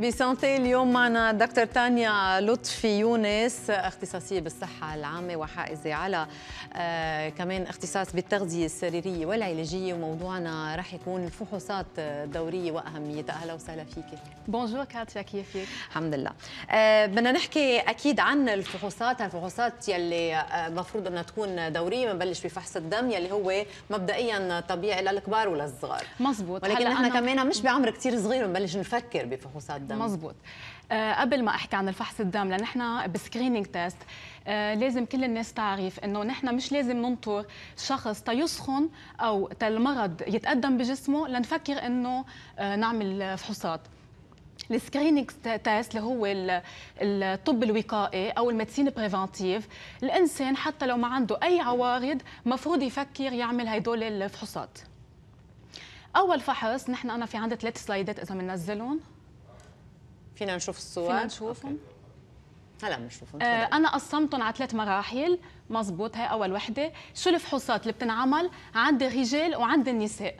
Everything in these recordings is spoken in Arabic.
بسانتي اليوم معنا دكتور تانيا لطفي يونس اختصاصيه بالصحه العامه وحائزه على آه، كمان اختصاص بالتغذيه السريريه والعلاجيه وموضوعنا رح يكون الفحوصات دوريه واهميتها اهلا وسهلا فيك بونجور كاتيا كيفك الحمد لله آه، بدنا نحكي اكيد عن الفحوصات الفحوصات يلي المفروض آه، انها تكون دوريه بنبلش بفحص الدم يلي هو مبدئيا طبيعي للكبار وللصغار مزبوط ولكن نحن أنا... كمان مش بعمر كثير صغير بنبلش نفكر بفحوصات الدم مزبوط آه، قبل ما احكي عن الفحص الدم لان احنا بسكرينينج تيست آه، لازم كل الناس تعرف انه نحن مش لازم ننطر شخص تيسخن او المرض يتقدم بجسمه لنفكر انه آه، نعمل فحوصات السكرينينج تيست اللي هو الطب الوقائي او الميدسين بريفنتيف الانسان حتى لو ما عنده اي عوارض مفروض يفكر يعمل هدول الفحوصات اول فحص نحن انا في عندي ثلاث سلايدات اذا بننزلهم فينا نشوف الصور فينا نشوفهم هلا بنشوفهم آه، انا قسمتهم على ثلاث مراحل مزبوط هاي اول وحده شو الفحوصات اللي بتنعمل عند الرجال وعند النساء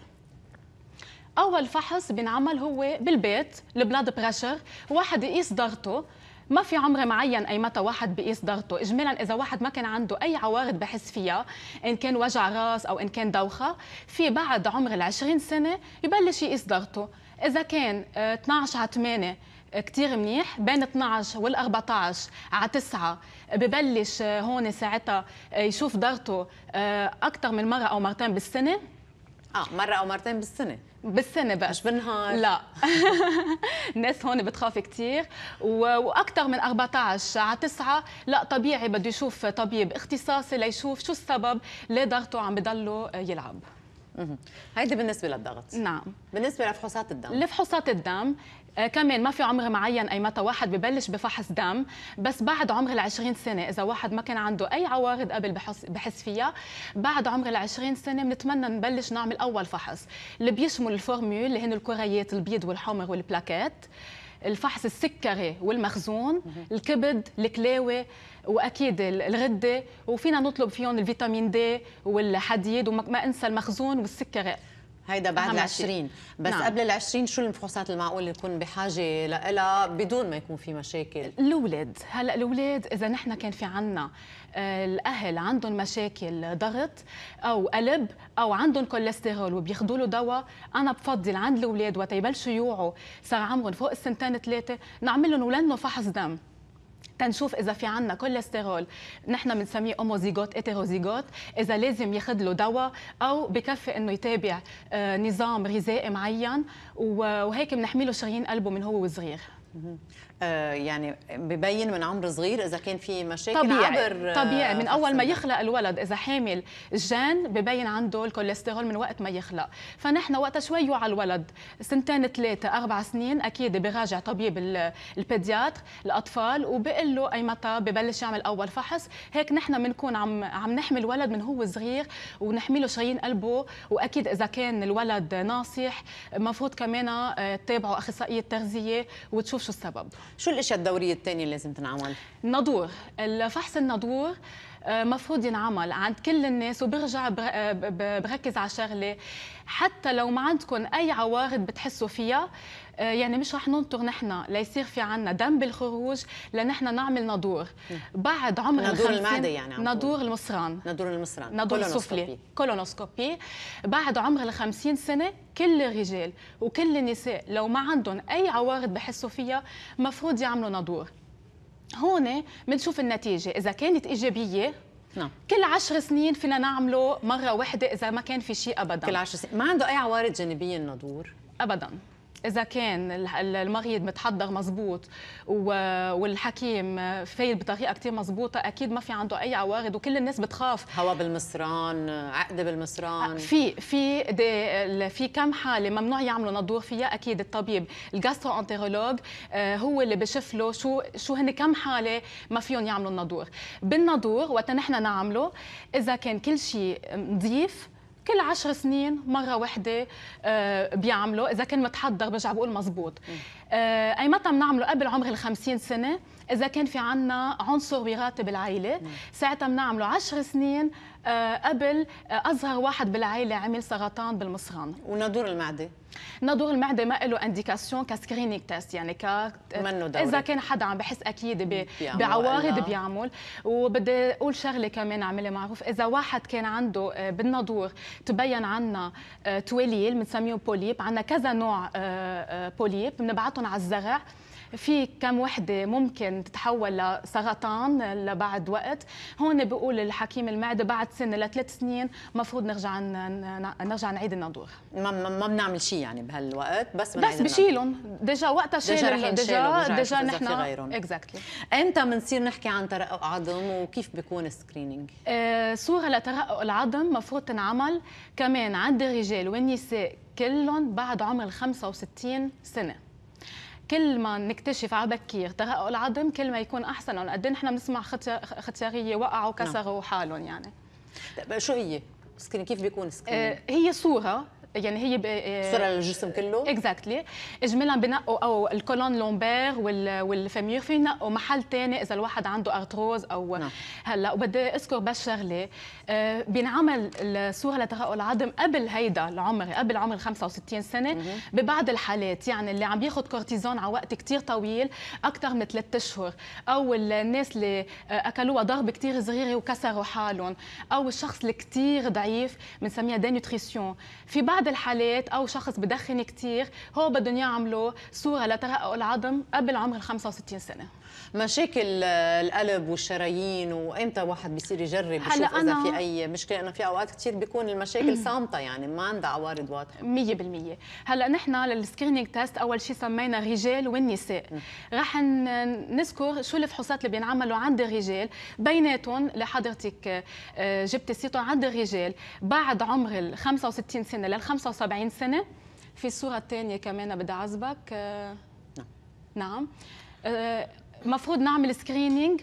اول فحص بنعمل هو بالبيت البلاد بريشر واحد يقيس ضغطه ما في عمر معين اي متى واحد بيقيس ضغطه اجمالا اذا واحد ما كان عنده اي عوارض بحس فيها ان كان وجع راس او ان كان دوخه في بعد عمر ال 20 سنه يبلش يقيس ضغطه اذا كان 12 آه، على 8 كتير منيح بين 12 وال 14 على 9 ببلش هون ساعتها يشوف ضغطه آه، اكثر من مره او مرتين بالسنه اه مره او مرتين بالسنه بالسنة بقى مش بالنهار لا الناس هون بتخاف كثير واكثر من 14 على 9 لا طبيعي بده يشوف طبيب اختصاصي ليشوف شو السبب ليه ضغطه عم بضله يلعب هيدي بالنسبه للضغط نعم بالنسبه لفحوصات الدم لفحوصات الدم آه، كمان ما في عمر معين اي متى واحد ببلش بفحص دم بس بعد عمر ال20 سنه اذا واحد ما كان عنده اي عوارض قبل بحس بحس فيها بعد عمر ال20 سنه بنتمنى نبلش نعمل اول فحص اللي بيشمل الفورميول اللي هن الكريات البيض والحمر والبلاكات الفحص السكري والمخزون الكبد الكلاوي واكيد الغده وفينا نطلب فيهم الفيتامين دي والحديد وما انسى المخزون والسكري هيدا بعد ال 20 بس نعم. قبل ال 20 شو الفحوصات المعقول اللي بحاجه لها بدون ما يكون في مشاكل الاولاد هلا الاولاد اذا نحن كان في عنا آه، الاهل عندهم مشاكل ضغط او قلب او عندهم كوليسترول وبياخذوا له دواء انا بفضل عند الاولاد وقت يبلشوا يوعوا صار عمرهم فوق السنتين ثلاثه نعمل لهم ولادنا فحص دم تنشوف اذا في عنا كوليسترول نحن بنسميه اوموزيغوت اتيروزيغوت اذا لازم ياخذ له دواء او بكفي انه يتابع آه، نظام غذائي معين وهيك بنحمي له شرايين قلبه من هو وصغير آه، يعني ببين من عمر صغير اذا كان في مشاكل طبيعي عبر طبيعي من آه، اول ما يخلق الولد اذا حامل الجان ببين عنده الكوليسترول من وقت ما يخلق فنحن وقت شوي على الولد سنتين ثلاثه اربع سنين اكيد براجع طبيب البيدياتر الاطفال وبقول له اي متى ببلش يعمل اول فحص هيك نحن بنكون عم عم نحمي الولد من هو صغير ونحمي له شرايين قلبه واكيد اذا كان الولد ناصح مفروض كمان تتابعوا آه، اخصائيه تغذيه وتشوف شو السبب شو الاشياء الدوريه الثانيه اللي لازم تنعمل؟ النضور الفحص النضور آه، مفروض ينعمل عند كل الناس وبرجع آه، بركز على شغله حتى لو ما عندكم اي عوارض بتحسوا فيها آه، يعني مش رح ننطر نحن ليصير في عنا دم بالخروج لنحن نعمل ندور بعد عمر ندور المعده يعني عمو. ندور المصران ندور المصران ندور السفلي كولونوسكوبي بعد عمر ال 50 سنه كل الرجال وكل النساء لو ما عندهم اي عوارض بحسوا فيها مفروض يعملوا ندور هون بنشوف النتيجه اذا كانت ايجابيه نعم كل عشر سنين فينا نعمله مره واحده اذا ما كان في شيء ابدا كل عشر سنين ما عنده اي عوارض جانبيه النضور ابدا اذا كان المغيد متحضر مزبوط والحكيم فايل بطريقه كثير مزبوطه اكيد ما في عنده اي عوارض وكل الناس بتخاف هوا بالمصران عقده بالمصران في في في كم حاله ممنوع يعملوا نضور فيها اكيد الطبيب الجاسترو انتيرولوج آه، هو اللي بشوف له شو شو هن كم حاله ما فيهم يعملوا النضور بالنضور وقت نحن نعمله اذا كان كل شيء نظيف كل عشر سنين مره واحده آه، بيعملوا اذا كان متحضر برجع بقول مزبوط آه، اي متى بنعمله قبل عمر ال 50 سنه اذا كان في عنا عنصر وراثي بالعائله ساعتها بنعمله 10 سنين آه، قبل آه، اصغر واحد بالعائله عمل سرطان بالمصران ونادور المعده نادور المعده ما له انديكاسيون كسكرينينغ تيست يعني ك اذا كان حدا عم بحس اكيد ب... بعوارض بيعمل وبدي اقول شغله كمان عملي معروف اذا واحد كان عنده بالنادور تبين عنا تويليل بنسميه بوليب عنا كذا نوع بوليب بنبعثهم على الزرع في كم وحدة ممكن تتحول لسرطان لبعد وقت هون بقول الحكيم المعدة بعد سنة لثلاث سنين مفروض نرجع نرجع نعيد النضور ما ما بنعمل شيء يعني بهالوقت بس بس بشيلهم ديجا وقتها شيل ديجا ديجا نحن اكزاكتلي امتى بنصير نحكي عن ترقق عظم وكيف بيكون السكرينينج؟ آه، صوره لترقق العظم مفروض تنعمل كمان عند الرجال والنساء كلهم بعد عمر 65 سنه كل ما نكتشف على بكير ترقق العظم كل ما يكون احسن لهم قد إيه نحن بنسمع ختياريه وقعوا نعم. كسروا حالهم يعني طيب، شو هي سكرين كيف بيكون سكرين؟ آه، هي صوره يعني هي صوره آه، للجسم كله اكزاكتلي exactly. اجمالا بنقوا او الكولون لومبير والفامير في نقوا محل ثاني اذا الواحد عنده ارتروز او نعم. هلا وبدي اذكر بس شغله آه، بينعمل الصوره لتراقل العظم قبل هيدا العمر قبل عمر 65 سنه ببعض الحالات يعني اللي عم ياخذ كورتيزون على وقت كثير طويل اكثر من ثلاث اشهر او الناس اللي آه، اكلوها ضربه كثير صغيره وكسروا حالهم او الشخص اللي كثير ضعيف بنسميها دي نوتريسيون في بعض ببعض الحالات او شخص بدخن كثير هو بدهم يعملوا صوره لترقق العظم قبل عمر ال 65 سنه مشاكل آه، القلب والشرايين وامتى واحد بيصير يجرب يشوف اذا أنا... في اي مشكله انه في اوقات كثير بيكون المشاكل صامته يعني ما عندها عوارض واضحه 100% هلا نحن للسكرينينج تيست اول شيء سمينا رجال والنساء راح نذكر شو الفحوصات اللي بينعملوا عند الرجال بيناتهم لحضرتك آه، جبت سيرته عند الرجال بعد عمر ال 65 سنه لل 75 سنه في الصورة الثانية كمان بدي آه، نعم نعم آه، مفروض نعمل سكرينينج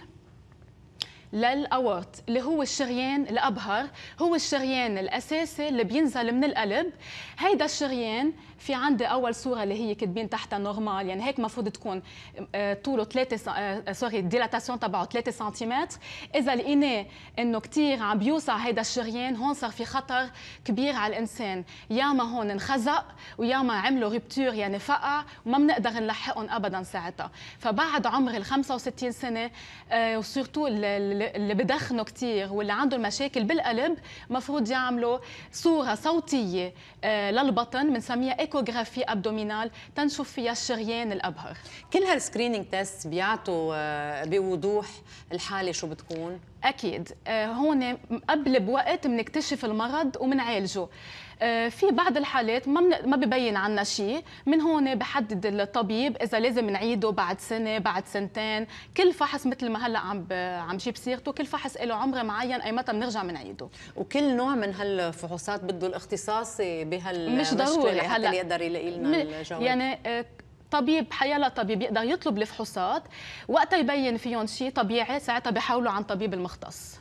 للأورت اللي هو الشريان الابهر هو الشريان الاساسي اللي بينزل من القلب هيدا الشريان في عندي اول صوره اللي هي كاتبين تحتها نورمال يعني هيك المفروض تكون آه، طوله 3 سوري الديلاتاسيون تبعه 3 سنتيمتر اذا لقيناه انه كثير عم بيوسع هيدا الشريان هون صار في خطر كبير على الانسان يا ما هون انخزق ويا ما عملوا ريبتور يعني فقع وما بنقدر نلحقهم ابدا ساعتها فبعد عمر آه، ال 65 سنه وسورتو اللي بدخنوا كثير واللي عندهم مشاكل بالقلب مفروض يعملوا صوره صوتيه آه، للبطن بنسميها ايكوغرافي ابدومينال تنشوف فيها الشريان الابهر كل هالسكرينينج تيست بيعطوا آه، بوضوح الحاله شو بتكون اكيد آه، هون قبل بوقت بنكتشف المرض وبنعالجه آه، في بعض الحالات ما ما ببين عنا شيء من هون بحدد الطبيب اذا لازم نعيده بعد سنه بعد سنتين كل فحص مثل ما هلا عم عم جيب سيرته كل فحص له عمر معين اي متى بنرجع بنعيده وكل نوع من هالفحوصات بده الاختصاصي بهال مش ضروري هلا يقدر يلاقي لنا الجواب يعني آه، طبيب حيالة طبيب يقدر يطلب الفحوصات وقتها يبين فيهم شيء طبيعي ساعتها بحاولوا عن طبيب المختص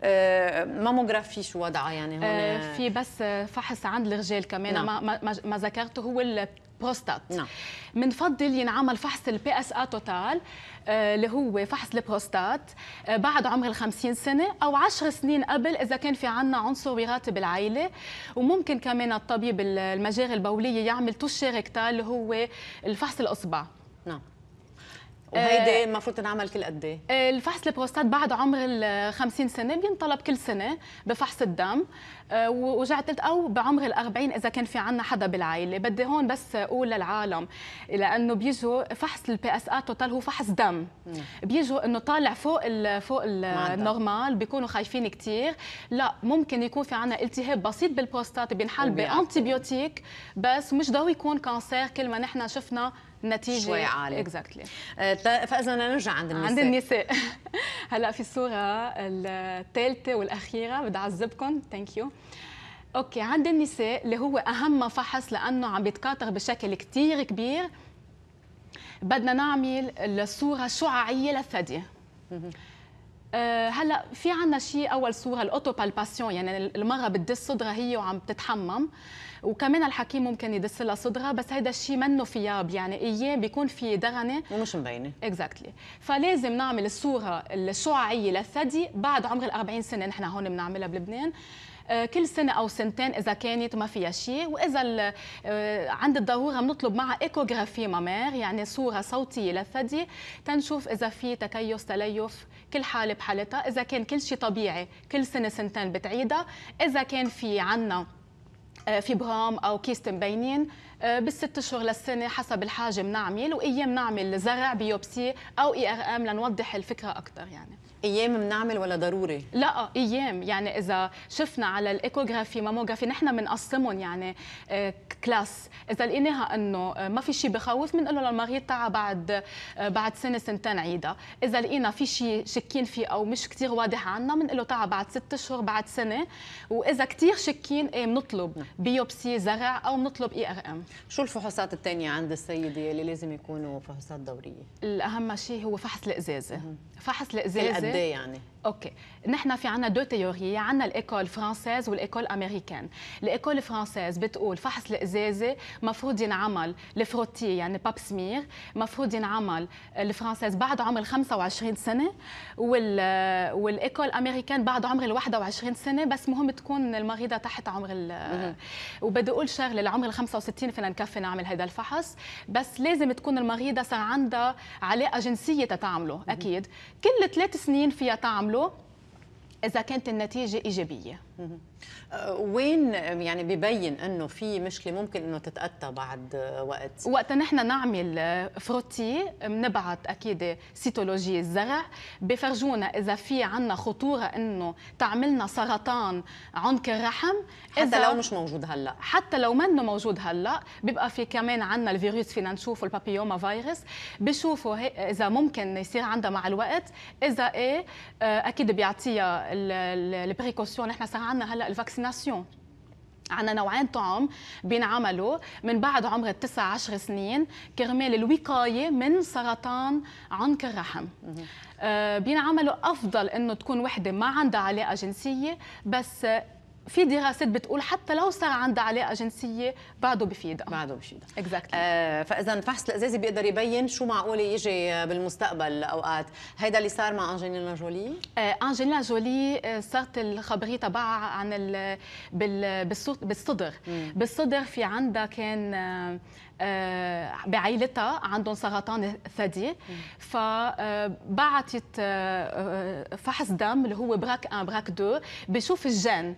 آه، ماموغرافي شو وضعها يعني هون آه، في بس فحص عند الرجال كمان نعم. ما, ما ذكرته هو البروستات بنفضل نعم. ينعمل فحص البي اس ا إيه توتال آه، اللي هو فحص البروستات آه، بعد عمر ال 50 سنه او 10 سنين قبل اذا كان في عندنا عنصر وراثي بالعائله وممكن كمان الطبيب المجاري البوليه يعمل توش ريكتال اللي هو الفحص الاصبع نعم آه، وهيدي المفروض تنعمل كل قد ايه؟ الفحص البروستات بعد عمر ال 50 سنه بينطلب كل سنه بفحص الدم آه، ووجعت او بعمر الأربعين اذا كان في عنا حدا بالعائله بدي هون بس اقول للعالم لانه بيجوا فحص البي اس ار توتال هو فحص دم بيجوا انه طالع فوق الـ فوق النورمال بيكونوا خايفين كثير لا ممكن يكون في عنا التهاب بسيط بالبروستات بينحل بانتيبيوتيك بس مش ضروري يكون كانسير كل ما نحن شفنا نتيجه شوي عاليه اكزاكتلي exactly. آه، فاذا نرجع عند النساء عند النساء هلا في الصوره الثالثه والاخيره بدي اعذبكم ثانك يو اوكي عند النساء اللي هو اهم فحص لانه عم بيتكاثر بشكل كثير كبير بدنا نعمل الصوره الشعاعيه للثدي أه هلا في عندنا شيء اول صوره الاوتو بالباسيون يعني المراه بتدس صدرها هي وعم تتحمم وكمان الحكيم ممكن يدس لها صدرها بس هذا الشيء منه فياب يعني ايام بيكون في درنه ومش مبينه اكزاكتلي exactly. فلازم نعمل الصوره الشعاعيه للثدي بعد عمر ال 40 سنه نحن هون بنعملها بلبنان آه، كل سنه او سنتين اذا كانت ما فيها شيء واذا آه، عند الضروره بنطلب معها ايكوغرافي مامير يعني صوره صوتيه للثدي تنشوف اذا في تكيس تليف كل حاله بحالتها اذا كان كل شيء طبيعي كل سنه سنتين بتعيدها اذا كان في عندنا آه، فيبرام او كيست مبينين آه، بالست اشهر للسنه حسب الحاجه بنعمل وايام بنعمل زرع بيوبسي او اي ار ام لنوضح الفكره اكثر يعني ايام بنعمل ولا ضروري؟ لا ايام يعني اذا شفنا على الايكوغرافي ماموغرافي نحن بنقسمهم يعني آه، كلاس اذا لقيناها انه آه، ما في شيء بخوف بنقول له للمريض تعا بعد بعد سنه سنتين عيدها اذا لقينا في شيء شكين فيه او مش كثير واضح عنا بنقول له تعا بعد ست اشهر بعد سنه واذا كثير شكين ايه بنطلب نعم. بيوبسي زرع او بنطلب اي ار ام شو الفحوصات الثانية عند السيدة اللي لازم يكونوا فحوصات دورية؟ الأهم شيء هو فحص الإزازة فحص الإزازة قد إيه يعني؟ اوكي نحن في عنا دو تيوري عنا الايكول فرانسيز والايكول امريكان الايكول فرانسيز بتقول فحص الازازه مفروض ينعمل الفروتي يعني باب سمير مفروض ينعمل الفرانسيز بعد عمر 25 سنه وال والايكول امريكان بعد عمر ال 21 سنه بس مهم تكون المريضه تحت عمر ال وبدي اقول شغله لعمر ال 65 فينا نكفي نعمل هذا الفحص بس لازم تكون المريضه صار عندها علاقه جنسيه تتعامله اكيد كل ثلاث سنين فيها تعمل تعمله اذا كانت النتيجه ايجابيه أه، وين يعني ببين انه في مشكله ممكن انه تتاتى بعد أه، وقت وقت نحن نعمل أه، فروتي بنبعث اكيد سيتولوجي الزرع بفرجونا اذا في عندنا خطوره انه تعملنا سرطان عنق الرحم حتى لو مش موجود هلا حتى لو منه موجود هلا بيبقى في كمان عندنا الفيروس فينا نشوفه البابيوما فيروس بشوفوا اذا ممكن يصير عندها مع الوقت اذا ايه اكيد بيعطيها البريكوسيون نحن صار عندنا هلا الفاكسيناسيون عندنا نوعين طعم بينعملوا من بعد عمر التسع عشر سنين كرمال الوقاية من سرطان عنق الرحم آه بينعملوا أفضل أنه تكون وحدة ما عندها علاقة جنسية بس في دراسات بتقول حتى لو صار عندها علاقه جنسيه بعده بفيدها بعده بفيدها اكزاكتلي exactly. آه فاذا فحص الازاز بيقدر يبين شو معقول يجي بالمستقبل اوقات هيدا اللي صار مع انجلينا جولي آه انجلينا جولي آه، صارت الخبريه تبعها عن بالصدر بالصدر في عندها كان آه آه، بعائلتها عندهم سرطان ثدي فبعتت آه، آه، فحص دم اللي هو براك 1 براك 2 بشوف الجين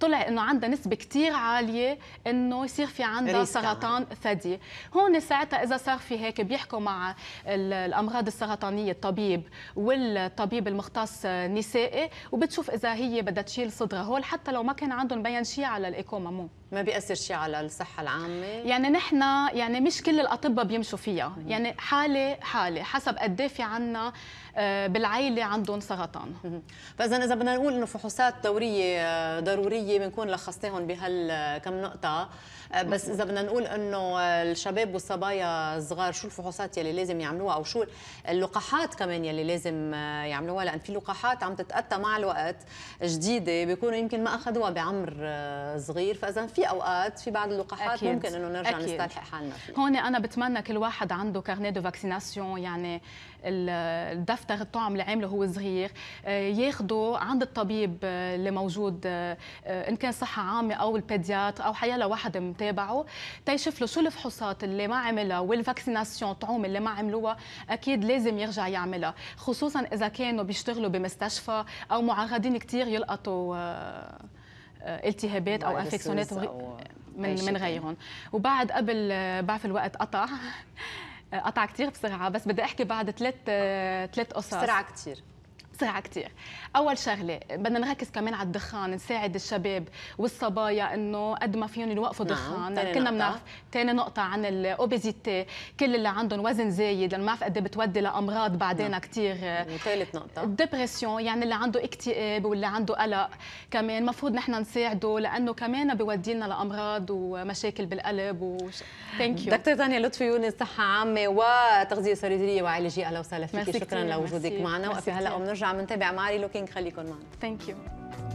طلع انه عندها نسبه كثير عاليه انه يصير في عندها يعني. سرطان ثدي هون ساعتها اذا صار في هيك بيحكوا مع الامراض السرطانيه الطبيب والطبيب المختص النسائي وبتشوف اذا هي بدها تشيل صدرها هول حتى لو ما كان عندهم بين شيء على الايكو مامو ما بيأثر شيء على الصحه العامه يعني نحن يعني مش كل الاطباء بيمشوا فيها يعني حاله حاله حسب قد إيه في عنا آه، بالعائله عندهم سرطان فاذا اذا بدنا نقول انه فحوصات دوريه آه، ضروريه بنكون لخصناهم بهالكم آه، نقطه بس اذا بدنا نقول انه الشباب والصبايا الصغار شو الفحوصات يلي لازم يعملوها او شو اللقاحات كمان يلي لازم يعملوها لان في لقاحات عم تتاتى مع الوقت جديده بيكونوا يمكن ما اخذوها بعمر صغير فاذا في اوقات في بعض اللقاحات أكيد. ممكن انه نرجع نستلحق حالنا فيه هون انا بتمنى كل واحد عنده كارنيه دو فاكسيناسيون يعني الدفتر الطعم اللي عامله هو صغير آه، ياخده عند الطبيب آه، اللي موجود آه، ان كان صحه عامه او البيديات او حيلا واحد متابعه تيشوف له شو الفحوصات اللي ما عملها والفاكسيناسيون طعوم اللي ما عملوها اكيد لازم يرجع يعملها خصوصا اذا كانوا بيشتغلوا بمستشفى او معرضين كثير يلقطوا التهابات او انفكسيونات من من غيرهم وبعد قبل بعرف الوقت قطع قطع كثير بسرعه بس بدي احكي بعد ثلاث ثلاث قصص بسرعه كثير سرعه كثير اول شغله بدنا نركز كمان على الدخان نساعد الشباب والصبايا انه قد ما فيهم يوقفوا نعم، دخان نعم. كلنا بنعرف ثاني نقطه عن الاوبيزيتي كل اللي عندهم وزن زايد لانه ما بنعرف قد إيه بتودي لامراض بعدين نعم. كثير وثالث نقطه الدبرسيون يعني اللي عنده اكتئاب واللي عنده قلق كمان مفروض نحن نساعده لانه كمان بيودي لنا لامراض ومشاكل بالقلب و ثانك يو دكتور تانيا لطفي يونس صحه عامه وتغذيه سريريه وعلاجيه اهلا وسهلا فيكي شكرا لوجودك معنا وقفي هلا وبنرجع عم نتابع معري لوكينج خليكم معنا ثانك يو